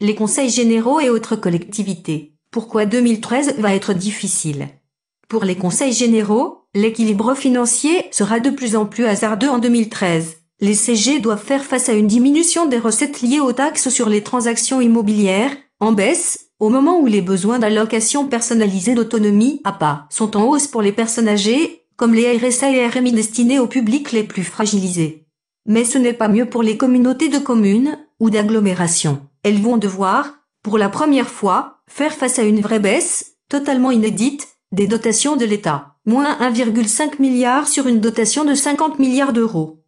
les conseils généraux et autres collectivités. Pourquoi 2013 va être difficile Pour les conseils généraux, l'équilibre financier sera de plus en plus hasardeux en 2013. Les CG doivent faire face à une diminution des recettes liées aux taxes sur les transactions immobilières, en baisse, au moment où les besoins d'allocation personnalisée d'autonomie APA sont en hausse pour les personnes âgées, comme les RSA et RMI destinés aux public les plus fragilisés. Mais ce n'est pas mieux pour les communautés de communes ou d'agglomérations elles vont devoir, pour la première fois, faire face à une vraie baisse, totalement inédite, des dotations de l'État. Moins 1,5 milliard sur une dotation de 50 milliards d'euros.